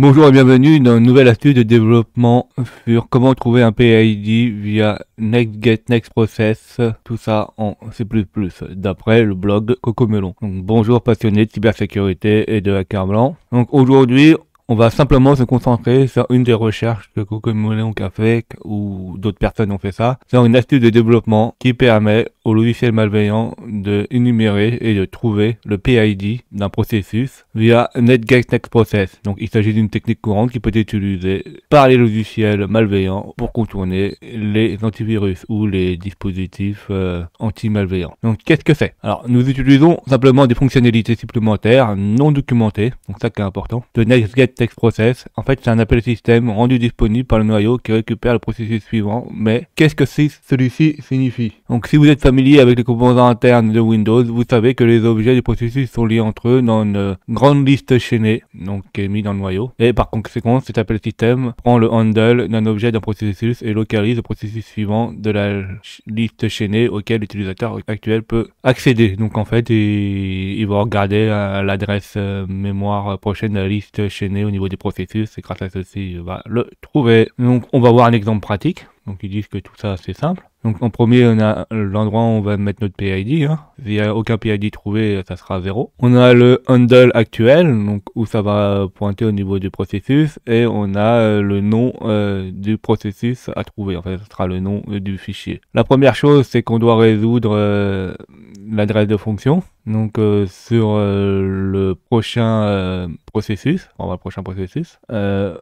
Bonjour et bienvenue dans une nouvelle astuce de développement sur comment trouver un PID via NextGetNextProcess tout ça en C++, d'après le blog Cocomelon. Melon bonjour passionné de cybersécurité et de hackers blanc. Donc aujourd'hui, on va simplement se concentrer sur une des recherches que Moulin a fait ou d'autres personnes ont fait ça, C'est une astuce de développement qui permet aux logiciels malveillants de énumérer et de trouver le PID d'un processus via NetGetNextProcess. Donc il s'agit d'une technique courante qui peut être utilisée par les logiciels malveillants pour contourner les antivirus ou les dispositifs euh, anti-malveillants. Donc qu'est-ce que c'est Alors nous utilisons simplement des fonctionnalités supplémentaires non documentées, donc ça qui est important, de text process. En fait, c'est un appel système rendu disponible par le noyau qui récupère le processus suivant. Mais qu'est-ce que celui-ci signifie Donc, si vous êtes familier avec les composants internes de Windows, vous savez que les objets du processus sont liés entre eux dans une grande liste chaînée, donc qui mise dans le noyau. Et par conséquent, cet appel système prend le handle d'un objet d'un processus et localise le processus suivant de la liste chaînée auquel l'utilisateur actuel peut accéder. Donc, en fait, il, il va regarder euh, l'adresse euh, mémoire prochaine de la liste chaînée au niveau du processus, c'est grâce à ceci il euh, va bah, le trouver. Donc on va voir un exemple pratique. Donc ils disent que tout ça c'est simple. Donc en premier on a l'endroit où on va mettre notre PID. Hein. S'il n'y a aucun PID trouvé, ça sera 0. On a le handle actuel, donc où ça va pointer au niveau du processus. Et on a euh, le nom euh, du processus à trouver. En fait, ce sera le nom du fichier. La première chose c'est qu'on doit résoudre l'adresse de fonction donc euh, sur euh, euh, le prochain processus, on le prochain processus,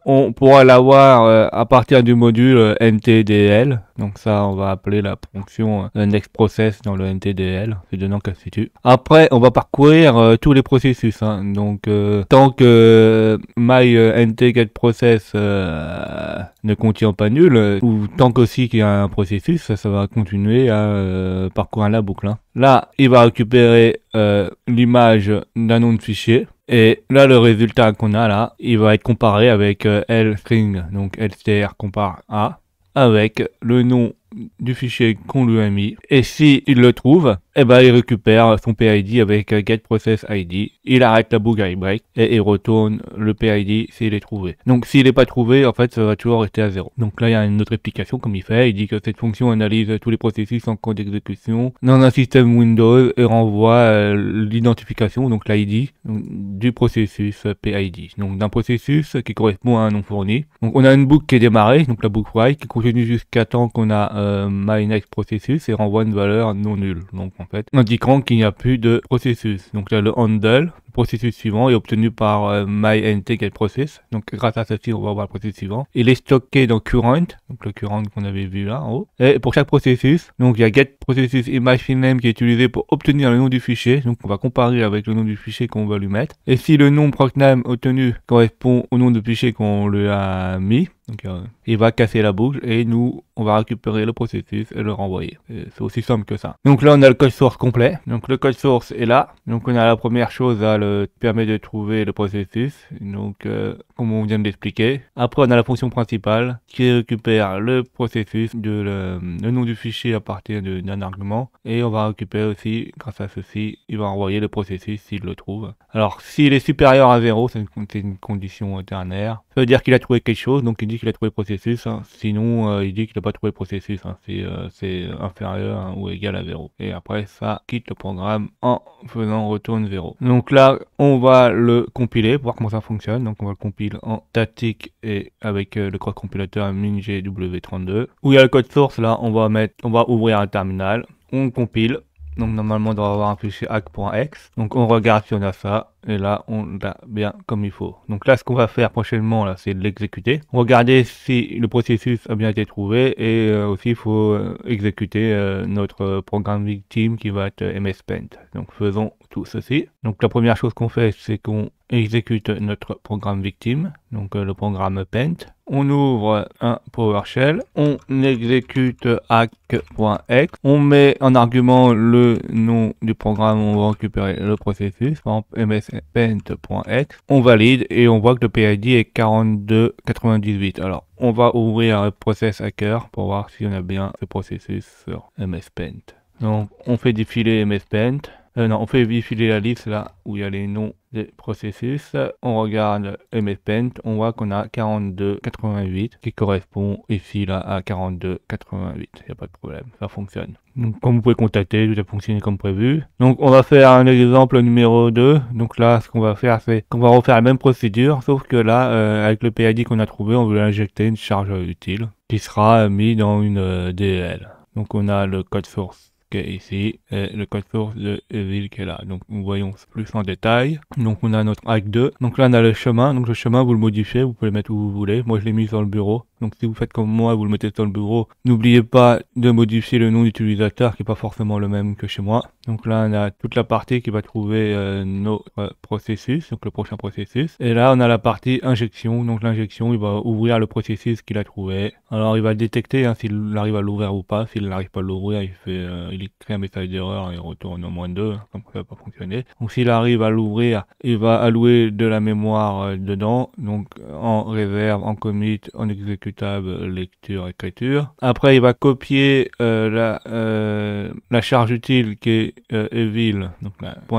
on pourra l'avoir à partir du module NTDL. Donc ça, on va appeler la fonction next process dans le NTDL, c'est dedans qu'elle se situe. Après, on va parcourir tous les processus. Hein. Donc tant que my get process ne contient pas nul, ou tant qu'aussi qu'il y a un processus, ça, va continuer à parcourir la boucle. Hein. Là, il va récupérer euh, l'image d'un nom de fichier. Et là, le résultat qu'on a là, il va être comparé avec euh, lstring, donc lstr compare à avec le nom du fichier qu'on lui a mis. Et s'il le trouve, et eh ben, il récupère son PID avec getProcessID. Il arrête la boucle break et il retourne le PID s'il est trouvé. Donc, s'il n'est pas trouvé, en fait, ça va toujours rester à zéro. Donc là, il y a une autre explication comme il fait. Il dit que cette fonction analyse tous les processus en cours d'exécution dans un système Windows et renvoie euh, l'identification, donc l'ID, du processus PID. Donc, d'un processus qui correspond à un nom fourni. Donc, on a une boucle qui est démarrée, donc la boucle write, qui continue jusqu'à temps qu'on a euh, euh, next processus et renvoie une valeur non nulle. Donc en fait, indiquant qu'il n'y a plus de processus. Donc là, le handle processus suivant est obtenu par euh, myNTGetProcess. Donc grâce à ceci, on va avoir le processus suivant. Il est stocké dans current, donc le current qu'on avait vu là en haut. Et pour chaque processus, donc il y a getProcessusImageName qui est utilisé pour obtenir le nom du fichier. Donc on va comparer avec le nom du fichier qu'on va lui mettre. Et si le nom procname obtenu correspond au nom du fichier qu'on lui a mis, donc, euh, il va casser la boucle et nous, on va récupérer le processus et le renvoyer. C'est aussi simple que ça. Donc là, on a le code source complet. Donc le code source est là. Donc on a la première chose à le permet de trouver le processus, donc euh, comme on vient de d'expliquer. Après, on a la fonction principale qui récupère le processus, de le, nom du fichier à partir d'un argument, et on va récupérer aussi, grâce à ceci, il va envoyer le processus s'il le trouve. Alors, s'il est supérieur à 0, c'est une, condition ternaire, ça veut dire qu'il a trouvé quelque chose, donc il dit qu'il a trouvé le processus, hein. sinon euh, il dit qu'il n'a pas trouvé le processus, hein. euh, c'est inférieur hein, ou égal à 0. Et après, ça quitte le programme en faisant retourne 0. Donc là, on va le compiler pour voir comment ça fonctionne. Donc, on va le compiler en tactique et avec euh, le code compilateur minGW32. Où il y a le code source, là, on va mettre, on va ouvrir un terminal. On compile. Donc, normalement, on doit avoir un fichier hack.exe. Donc, on regarde si on a ça. Et là, on l'a bien comme il faut. Donc là, ce qu'on va faire prochainement, là, c'est de l'exécuter. Regarder si le processus a bien été trouvé et euh, aussi il faut euh, exécuter euh, notre programme victime qui va être mspaint. Donc faisons tout ceci. Donc la première chose qu'on fait, c'est qu'on exécute notre programme victime, donc le programme paint. On ouvre un PowerShell, on exécute hack.exe, on met en argument le nom du programme, on va récupérer le processus, par MS paint.exe. On valide et on voit que le PID est 4298. Alors, on va ouvrir le process hacker pour voir si on a bien ce processus sur MS Paint. Donc, on fait défiler MS Paint. Euh, non, on fait défiler la liste là où il y a les noms processus, on regarde Paint on voit qu'on a 4288 qui correspond ici là à 4288. Il n'y a pas de problème, ça fonctionne. Donc, comme vous pouvez constater, tout a fonctionné comme prévu. Donc on va faire un exemple numéro 2. Donc là, ce qu'on va faire, c'est qu'on va refaire la même procédure, sauf que là, euh, avec le PID qu'on a trouvé, on veut injecter une charge utile qui sera mise dans une euh, DL. E Donc on a le code source ici le code source de ville qui est là. Donc nous voyons plus en détail. Donc on a notre hack 2. Donc là on a le chemin. Donc le chemin vous le modifiez, vous pouvez le mettre où vous voulez. Moi je l'ai mis dans le bureau. Donc si vous faites comme moi, vous le mettez sur le bureau, n'oubliez pas de modifier le nom d'utilisateur qui n'est pas forcément le même que chez moi. Donc là, on a toute la partie qui va trouver euh, nos euh, processus, donc le prochain processus. Et là, on a la partie injection. Donc l'injection, il va ouvrir le processus qu'il a trouvé. Alors il va détecter hein, s'il arrive à l'ouvrir ou pas. S'il n'arrive pas à l'ouvrir, il fait, euh, il crée un message d'erreur et retourne au moins deux, hein, comme ça va pas fonctionner. Donc s'il arrive à l'ouvrir, il va allouer de la mémoire dedans, donc en réserve, en commit, en exécution table lecture écriture. Après, il va copier euh, la, euh, la charge utile qui est euh,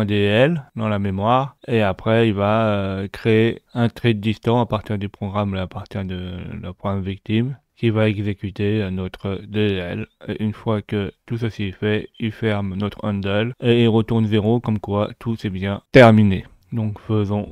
.dl dans la mémoire. Et après, il va euh, créer un trait distant à partir du programme, à partir de la programme victime qui va exécuter notre DL. une fois que tout ceci est fait, il ferme notre handle et il retourne 0 comme quoi tout s'est bien terminé. Donc faisons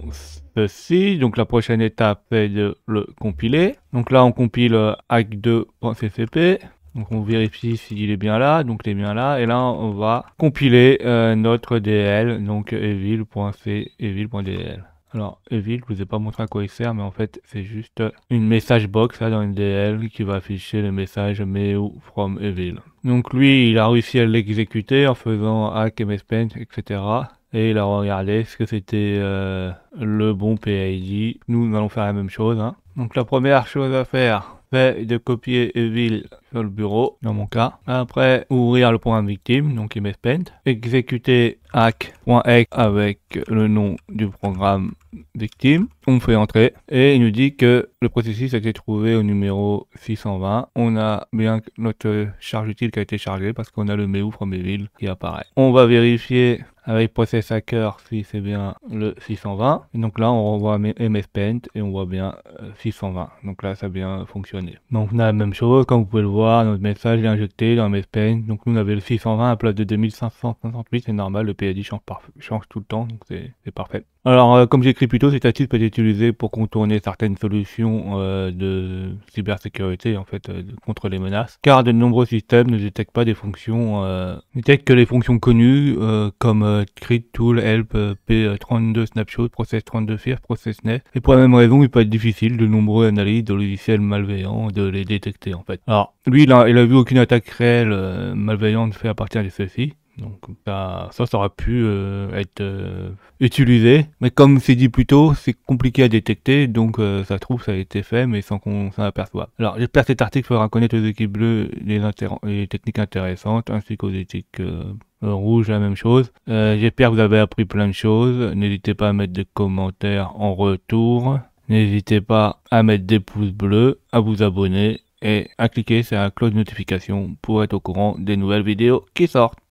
ceci. Donc la prochaine étape est de le compiler. Donc là on compile euh, hack2.ccp. Donc on vérifie s'il est bien là, donc il est bien là, et là on va compiler euh, notre DL, donc evil.c, evil.dl. Alors evil, je vous ai pas montré à quoi il sert, mais en fait c'est juste une message box dans une DL qui va afficher le message mail from evil. Donc lui, il a réussi à l'exécuter en faisant hack, mspent, etc et il a regardé ce que c'était euh, le bon PID. Nous, allons faire la même chose. Hein. Donc la première chose à faire, c'est de copier Evil le bureau, dans mon cas. Après, ouvrir le programme victime, donc paint Exécuter hack.exe avec le nom du programme victime. On fait entrer et il nous dit que le processus a été trouvé au numéro 620. On a bien notre charge utile qui a été chargée parce qu'on a le MEU premier ville qui apparaît. On va vérifier avec process hacker si c'est bien le 620. donc là, on renvoie paint et on voit bien 620. Euh, donc là, ça a bien fonctionné. Donc on a la même chose, comme vous pouvez le voir notre message est injecté dans MSPN. Donc nous, on avait le 620 à place de 2558. C'est normal, le PID change, change tout le temps, donc c'est parfait. Alors, euh, comme j'ai écrit plus tôt, cette astuce peut être utilisée pour contourner certaines solutions euh, de cybersécurité, en fait, euh, contre les menaces, car de nombreux systèmes ne détectent pas des fonctions, détectent que les fonctions connues, comme CRIT, Tool, Help, P32, Snapshot, Process32, process net. et pour la même raison, il peut être difficile de nombreux analyses de logiciels malveillants de les détecter, en fait. Alors, il a, vu aucune attaque réelle euh, malveillante fait à partir de ceci. Donc bah, ça, ça, aurait pu euh, être euh, utilisé. Mais comme c'est dit plus tôt, c'est compliqué à détecter, donc ça trouve ça a été fait, mais sans qu'on s'en aperçoive. Alors j'espère que cet article fera connaître aux équipes bleues les, les techniques intéressantes, ainsi qu'aux équipes rouges, la même chose. j'espère que vous avez appris plein de choses. N'hésitez pas à mettre des commentaires en retour. N'hésitez pas à mettre des pouces bleus, à vous abonner et à cliquer sur la cloche de notification pour être au courant des nouvelles vidéos qui sortent.